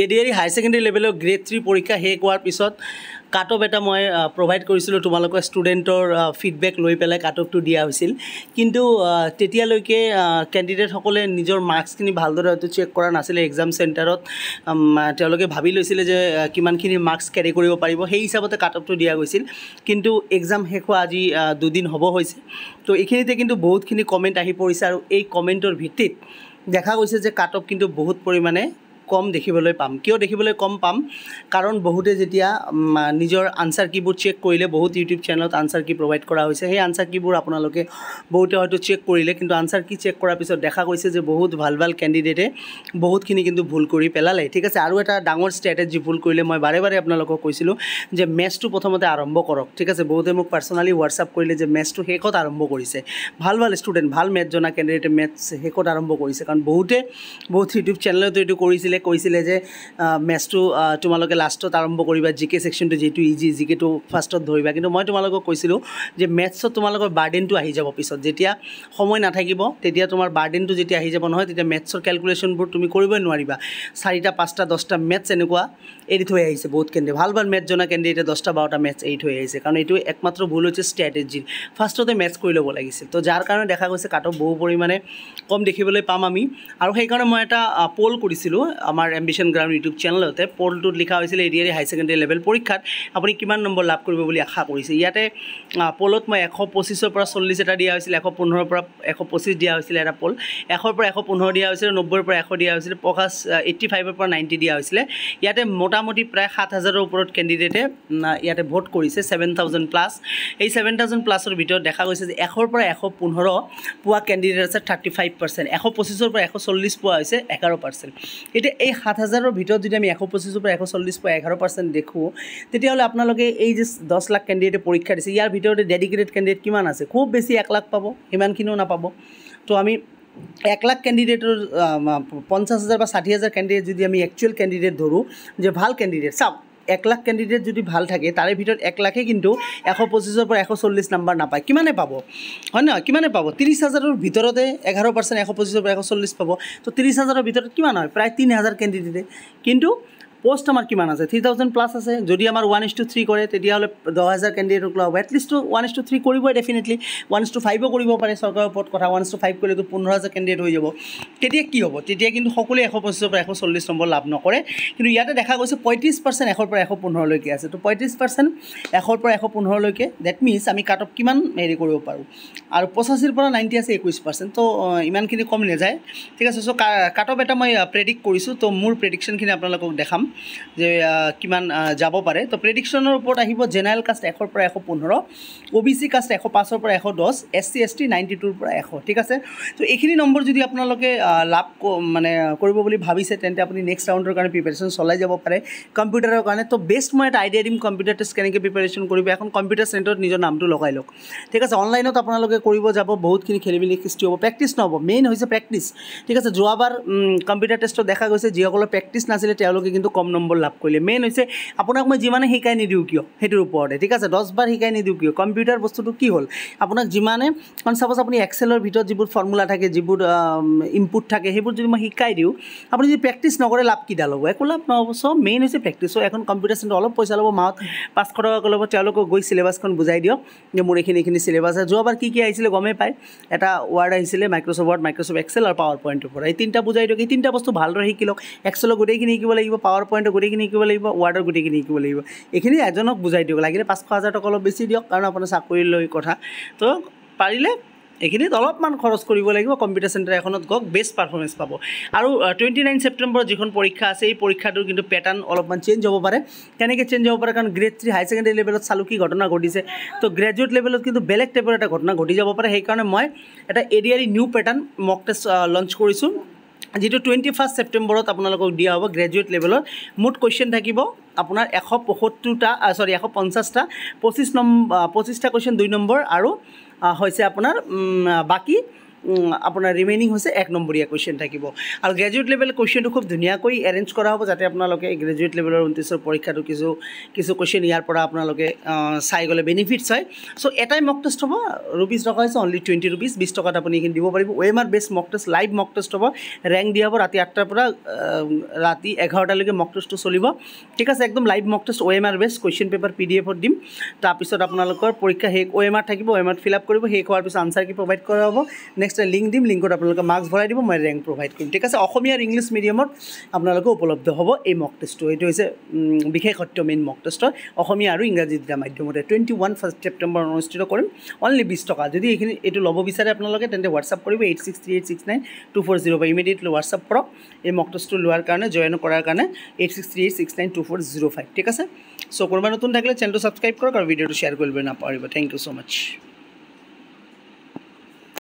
ইয়েৰী higher secondary লেভেলৰ grade three পৰীক্ষা শেষ হোৱাৰ পিছত কাট অফ এটা মই প্ৰভাইড কৰিছিলোঁ তোমালোকৰ ষ্টুডেণ্টৰ ফিডবেক লৈ পেলাই কাট অফটো দিয়া হৈছিল কিন্তু তেতিয়ালৈকে কেণ্ডিডেটসকলে নিজৰ মাৰ্কছখিনি ভালদৰে হয়তো চেক কৰা নাছিলে এক্সাম চেণ্টাৰত তেওঁলোকে ভাবি লৈছিলে যে কিমানখিনি মাৰ্কছ কেৰি কৰিব পাৰিব সেই হিচাপতে কাট অফটো দিয়া গৈছিল কিন্তু এক্সাম শেষ হোৱা আজি দুদিন হ'ব হৈছে তো এইখিনিতে কিন্তু বহুতখিনি কমেণ্ট আহি পৰিছে আৰু এই কমেণ্টৰ ভিত্তিত দেখা গৈছে যে কাট অফ কিন্তু বহুত পৰিমাণে কম দেখিবলৈ পাম কিয় দেখিবলৈ কম পাম কাৰণ বহুতে যেতিয়া নিজৰ আনচাৰ কিবোৰ চেক কৰিলে বহুত ইউটিউব চেনেলত আনচাৰ কি প্ৰভাইড কৰা হৈছে সেই আনচাৰ কিবোৰ আপোনালোকে বহুতে হয়তো চেক কৰিলে কিন্তু আনচাৰ কি চেক কৰাৰ পিছত দেখা গৈছে যে বহুত ভাল ভাল কেণ্ডিডেটে বহুতখিনি কিন্তু ভুল কৰি পেলালে ঠিক আছে আৰু এটা ডাঙৰ ষ্ট্ৰেটেজি ভুল কৰিলে মই বাৰে বাৰে আপোনালোকক কৈছিলোঁ যে মেটছটো প্ৰথমতে আৰম্ভ কৰক ঠিক আছে বহুতে মোক পাৰ্চনেলি হোৱাটছআপ কৰিলে যে মেটছটো শেষত আৰম্ভ কৰিছে ভাল ভাল ষ্টুডেণ্ট ভাল মেথ জনা কেণ্ডিডেটে মেটছ শেষত আৰম্ভ কৰিছে কাৰণ বহুতে বহুত ইউটিউব চেনেলতো এইটো কৰিছিলে আহিছিলে কৈছিলে যে মেটচটো তোমালোকে লাষ্টত আৰম্ভ কৰিবা জি কে ছেকশ্যনটো যিটো ইজি জি কেটো ফাৰ্ষ্টত ধৰিবা কিন্তু মই তোমালোকক কৈছিলোঁ যে মেথছত তোমালোকৰ বাৰ্ডেনটো আহি যাব পিছত যেতিয়া সময় নাথাকিব তেতিয়া তোমাৰ বাৰ্ডেনটো যেতিয়া আহি যাব নহয় তেতিয়া মেথছৰ কেলকুলেশ্যনবোৰ তুমি কৰিবই নোৱাৰিবা চাৰিটা পাঁচটা দহটা মেথছ এনেকুৱা এৰি থৈ আহিছে বহুত কেন্দ্ৰীয় ভাল ভাল মেটছ জনা কেন্দ্ৰীয় দহটা বাৰটা মেথছ এৰি থৈ আহিছে কাৰণ এইটো একমাত্ৰ ভুল হৈছে ষ্ট্ৰেটেজি ফাৰ্ষ্টতে মেটছ কৰি ল'ব লাগিছিল তো যাৰ কাৰণে দেখা গৈছে কাটো বহু পৰিমাণে কম দেখিবলৈ পাম আমি আৰু সেইকাৰণে মই এটা প'ল কৰিছিলোঁ আমাৰ এম্বিশ্যন গ্ৰাউণ্ড ইউটিউব চেনেলতে পলটোত লিখা হৈছিলে এৰিয়াৰি হাই ছেকেণ্ডেৰী লেভেল পৰীক্ষাত আপুনি কিমান নম্বৰ লাভ কৰিব বুলি আশা কৰিছে ইয়াতে পলত মই এশ পঁচিছৰ পৰা চল্লিছ এটা দিয়া হৈছিলে এশ পোন্ধৰৰ পৰা এশ পঁচিছ দিয়া হৈছিলে এটা পল এশৰ পৰা এশ পোন্ধৰ দিয়া হৈছিলে নব্বৈৰ পৰা এশ দিয়া হৈছিলে পঞ্চাছ এইট্টি ফাইভৰ পৰা নাইণ্টি দিয়া হৈছিলে ইয়াতে মোটামুটি প্ৰায় সাত হাজাৰৰ ওপৰত কেণ্ডিডেটে ইয়াতে ভোট কৰিছে ছেভেন থাউজেণ্ড প্লাছ এই ছেভেন থাউজেণ্ড প্লাছৰ ভিতৰত দেখা গৈছে যে এশৰ পৰা এশ পোন্ধৰ পোৱা কেণ্ডিডেট আছে থাৰ্টি ফাইভ পাৰ্চেণ্ট এশ পঁচিছৰ পৰা এশ চল্লিছ পোৱা হৈছে এঘাৰ পাৰ্চেণ্ট এতিয়া এই সাত হাজাৰৰ ভিতৰত যদি আমি এশ পঁচিছৰ পৰা এশ চল্লিছ পৰা এঘাৰ পাৰ্চেণ্ট দেখোঁ তেতিয়াহ'লে আপোনালোকে এই যে দহ লাখ কেণ্ডিডেটে পৰীক্ষা দিছে ইয়াৰ ভিতৰতে ডেডিকেটেড কেণ্ডিডেট কিমান আছে খুব বেছি এক লাখ পাব সিমানখিনিও নাপাব তো আমি এক লাখ কেণ্ডিডেটৰ পঞ্চাছ হাজাৰ বা ষাঠি হাজাৰ কেণ্ডিডেট যদি আমি একচুৱেল কেণ্ডিডেট ধৰোঁ যে ভাল কেণ্ডিডেট চাওক এক লাখ কেণ্ডিডেট যদি ভাল থাকে তাৰে ভিতৰত এক লাখে কিন্তু এশ পঁচিছৰ পৰা এশ চল্লিছ নাম্বাৰ নাপায় কিমানে পাব হয় নহয় কিমানে পাব ত্ৰিছ হাজাৰৰ ভিতৰতে এঘাৰ পাৰ্চেণ্ট এশ পঁচিছৰ পৰা এশ চল্লিছ পাব ত' ত্ৰিছ হাজাৰৰ ভিতৰত কিমান হয় প্ৰায় তিনি হাজাৰ কেণ্ডিডেটে কিন্তু প'ষ্ট আমাৰ কিমান আছে থ্ৰী থাউজেণ্ড প্লাছ আছে যদি আমাৰ ওৱান ইছ টু থ্ৰী কৰে তেতিয়াহ'লে দহ হাজাৰ কেণ্ডিডেটক লোৱা হ'ব at least one is to three কৰিবই ডেফিনেটলি ওৱান ইছ টু ফাইভো কৰিব পাৰে চৰকাৰৰ ওপৰত কথা ওৱান ইছ টু ফাইভ কৰিলেতো পোন্ধৰ হাজাৰ কেণ্ডিডেট হৈ যাব তেতিয়া কি হ'ব তেতিয়া কিন্তু সকলোৱে এশ পঁচিছৰ পৰা এশ চল্লিছ নম্বৰ লাভ নকৰে কিন্তু ইয়াতে দেখা গৈছে পঁয়ত্ৰিছ পাৰ্চেণ্ট এশৰ পৰা এশ পোন্ধৰলৈকে আছে তো পঁয়ত্ৰিছ পাৰ্চেণ্ট এশৰ পৰা এশ পোন্ধৰলৈকে ডেট মিনছ আমি কাট অফ কিমান হেৰি কৰিব পাৰোঁ আৰু পঁচাশীৰ পৰা নাইণ্টি আছে একৈছ পাৰ্চেণ্ট ত' ইমানখিনি কম নাযায় ঠিক আছে চ' কাট অফ এটা মই প্ৰেডিক্ট কৰিছোঁ তো মোৰ প্ৰেডিকশ্যনখিনি আপোনালোকক দেখাম যে কিমান যাব পাৰে তো প্ৰেডিকশ্যনৰ ওপৰত আহিব জেনেৰেল কাষ্ট এশৰ পৰা এশ পোন্ধৰ অ' বি চি কাষ্ট এশ পাঁচৰ পৰা এশ দহ S C S T ninety টুৰ পৰা এশ ঠিক আছে তো এইখিনি নম্বৰ যদি আপোনালোকে লাভ মানে কৰিব বুলি ভাবিছে তেন্তে আপুনি নেক্সট ৰাউণ্ডৰ কাৰণে প্ৰিপেৰেশ্যন চলাই যাব পাৰে কম্পিউটাৰৰ কাৰণে তো বেষ্ট মই এটা আইডিয়া দিম কম্পিউটাৰ টেষ্ট কেনেকৈ প্ৰিপেৰেশ্যন কৰিব এখন কম্পিউটাৰ চেণ্টাৰত নিজৰ নামটো লগাই লওক ঠিক আছে অনলাইনত আপোনালোকে কৰিব যাব বহুতখিনি খেলি মেলি সৃষ্টি হ'ব প্ৰেক্টিচ নহ'ব মেইন হৈছে প্ৰেক্টিচ ঠিক আছে যোৱাবাৰ কম্পিউটাৰ টেষ্টত দেখা গৈছে যিসকলৰ প্ৰেক্টিচ নাছিলে তেওঁলোকে কিন্তু কম কম নম্বৰ লাভ কৰিলে মেইন হৈছে আপোনাক মই যিমানে শিকাই নিদিওঁ কিয় সেইটোৰ ওপৰতে ঠিক আছে দহ বাৰ শিকাই নিদিওঁ কিয় কম্পিউটাৰ বস্তুটো কি হ'ল আপোনাক যিমানে কাৰণ চাপ'জ আপুনি এক্সেলৰ ভিতৰত যিবোৰ ফৰ্মুলা থাকে যিবোৰ ইনপুট থাকে সেইবোৰ যদি মই শিকাই দিওঁ আপুনি যদি প্ৰেক্টিছ নকৰে লাভ কিটা ল'ব একো লাভ নহ'ব চ' মেইন হৈছে প্ৰেক্টিচ এখন কম্পিউটাৰ চেণ্টাৰ অলপ পইচা ল'ব মাহত পাঁচশ টকাকৈ ল'ব তেওঁলোকক গৈ চিলেবাছখন বুজাই দিয়ক যে মোৰ এইখিনি এইখিনি চিলেবাছ আছে যোৱাবাৰ কি কি আহিছিলে গমেই পায় এটা ৱৰ্ড আহিছিলে মাইক্ৰ'ছফ্ট ৱৰ্ড মাইক্ৰ'ছফ্ট এক্সেল আৰু পাৱাৰ পইণ্টৰ পৰা এই তিনিটা বুজাই দিয়ক এই তিনিটা বস্তু ভালদৰে শিকি লওক এক্সেলৰ গোটেইখিনি শিকিব লাগিব পাৱাৰ পাৱাৰ পইণ্টৰ গোটেইখিনি শিকিব লাগিব ৱাৰ্ডৰ গোটেইখিনি শিকিব লাগিব এইখিনি এজনক বুজাই দিয়ক লাগিলে পাঁচশ হাজাৰ টকা অলপ বেছি দিয়ক কাৰণ আপোনাৰ চাকৰিলৈ কথা তো পাৰিলে এইখিনিত অলপমান খৰচ কৰিব লাগিব কম্পিউটাৰ চেণ্টাৰ এখনত গওক বেষ্ট পাৰফৰ্মেঞ্চ পাব আৰু টুৱেণ্টি নাইন ছেপ্টেম্বৰত যিখন পৰীক্ষা আছে এই পৰীক্ষাটোৰ কিন্তু পেটাৰ্ণ অলপমান চেঞ্জ হ'ব পাৰে কেনেকৈ চেঞ্জ হ'ব পাৰে কাৰণ গ্ৰেড থ্ৰী হাই ছেকেণ্ডেৰী লেভেলত চালো কি ঘটনা ঘটিছে তো গ্ৰেজুৱেট লেভেলত কিন্তু বেলেগ টাইপৰ এটা ঘটনা ঘটি যাব পাৰে সেইকাৰণে মই এটা এৰিয়াৰী new pattern mock test launch কৰিছোঁ যিটো টুৱেণ্টি ফাৰ্ষ্ট ছেপ্টেম্বৰত আপোনালোকক দিয়া হ'ব গ্ৰেজুৱেট লেভেলত মুঠ কুৱেশ্যন থাকিব আপোনাৰ এশ পয়সত্তৰটা চৰি এশ পঞ্চাছটা পঁচিছ নম্বৰ পঁচিছটা কুৱেশ্যন দুই নম্বৰ আৰু হৈছে আপোনাৰ বাকী আপোনাৰ ৰিমেইনিং হৈছে এক নম্বৰীয়া কুৱেশ্যন থাকিব আৰু গ্ৰেজুৱেট লেভেল কুৱেশ্যনটো খুব ধুনীয়াকৈ এৰেঞ্জ কৰা হ'ব যাতে আপোনালোকে গ্ৰেজুৱেট লেভেলৰ ঊনত্ৰিছৰ পৰীক্ষাটো কিছু কিছু কুৱেশ্যন ইয়াৰ পৰা আপোনালোকে চাই গ'লে বেনিফিটছ হয় চ' এটাই মক টেষ্ট হ'ব ৰুপিজ টকা হৈছে অনলি টুৱেণ্টি ৰুপিজ বিছ টকাত আপুনি এইখিনি দিব পাৰিব ৱে এমাৰ best mock test live mock test হ'ব ৰেংক দিয়া হ'ব ৰাতি আঠটাৰ পৰা ৰাতি এঘাৰটালৈকে মক টেষ্টটো চলিব ঠিক আছে একদম লাইভ মক টেষ্ট ৱে এমাৰ best question paper P D এফত দিম তাৰপিছত আপোনালোকৰ পৰীক্ষা শেষ ৱে এমাৰ থাকিব ৱে এমাৰ ফিল আপ কৰিব শেষ হোৱাৰ পিছত আনচাৰ কি প্ৰভাইড কৰা হ'ব নেক্সট এক্সট্ৰা লিংক দিম লিংকত আপোনালোকে মাৰ্কছ ভৰাই দিব মই ৰেংক প্ৰভাইড কৰিম ঠিক আছে অসমীয়া আৰু ইংলিছ মিডিয়ামত আপোনালোকে উপলব্ধ হ'ব এই মক টেষ্টটো এইটো হৈছে বিশেষত্ব মেইন মক টেষ্টৰ অসমীয়া আৰু ইংৰাজী দুটা মাধ্যমতে টুৱেণ্টি ওৱান ফাৰ্ষ্ট ছেপ্টেম্বৰ অনুষ্ঠিত কৰিম অনলি বিছ টকা যদি এইখিনি এইটো ল'ব বিচাৰে আপোনালোকে তেন্তে হোৱাটছআপ কৰিব eight six three eight six nine two four zero' five immediately WhatsApp কৰক এই মক টেষ্টটো লোৱাৰ কাৰণে জইন কৰাৰ কাৰণে eight six three eight six nine two four zero' five ঠিক আছে চ' কোনোবা নতুন থাকিলে চেনেলটো ছাবস্ক্ৰাইব কৰক আৰু ভিডিঅ'টো শ্বেয়াৰ কৰিবলৈ নাপাহৰিব থেংক ইউ ছ' মাছ